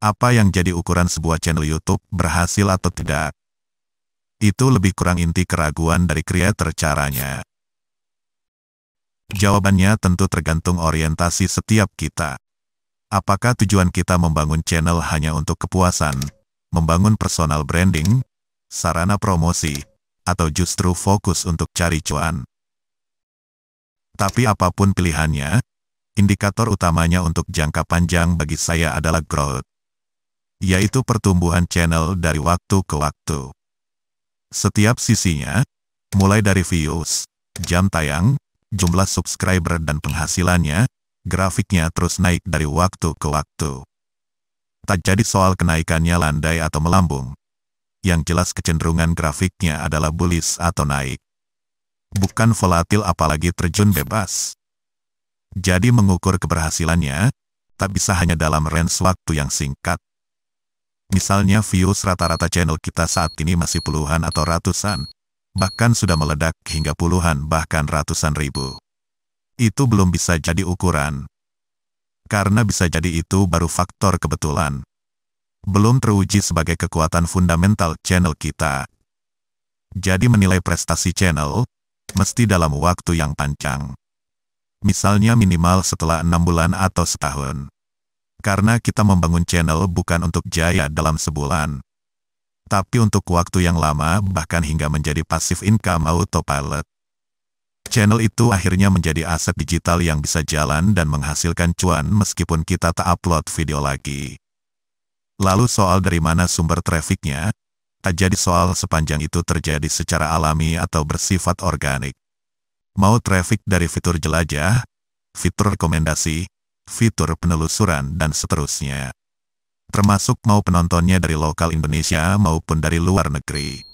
apa yang jadi ukuran sebuah channel YouTube berhasil atau tidak. Itu lebih kurang inti keraguan dari kreator caranya. Jawabannya tentu tergantung orientasi setiap kita. Apakah tujuan kita membangun channel hanya untuk kepuasan, membangun personal branding, sarana promosi, atau justru fokus untuk cari cuan? Tapi apapun pilihannya, indikator utamanya untuk jangka panjang bagi saya adalah growth yaitu pertumbuhan channel dari waktu ke waktu. Setiap sisinya, mulai dari views, jam tayang, jumlah subscriber dan penghasilannya, grafiknya terus naik dari waktu ke waktu. Tak jadi soal kenaikannya landai atau melambung. Yang jelas kecenderungan grafiknya adalah bullish atau naik. Bukan volatil apalagi terjun bebas. Jadi mengukur keberhasilannya, tak bisa hanya dalam range waktu yang singkat. Misalnya views rata-rata channel kita saat ini masih puluhan atau ratusan, bahkan sudah meledak hingga puluhan bahkan ratusan ribu. Itu belum bisa jadi ukuran. Karena bisa jadi itu baru faktor kebetulan. Belum teruji sebagai kekuatan fundamental channel kita. Jadi menilai prestasi channel, mesti dalam waktu yang panjang. Misalnya minimal setelah enam bulan atau setahun. Karena kita membangun channel bukan untuk jaya dalam sebulan. Tapi untuk waktu yang lama bahkan hingga menjadi pasif income autopilot. Channel itu akhirnya menjadi aset digital yang bisa jalan dan menghasilkan cuan meskipun kita tak upload video lagi. Lalu soal dari mana sumber trafiknya, tak jadi soal sepanjang itu terjadi secara alami atau bersifat organik. Mau traffic dari fitur jelajah, fitur rekomendasi, fitur penelusuran dan seterusnya. Termasuk mau penontonnya dari lokal Indonesia maupun dari luar negeri.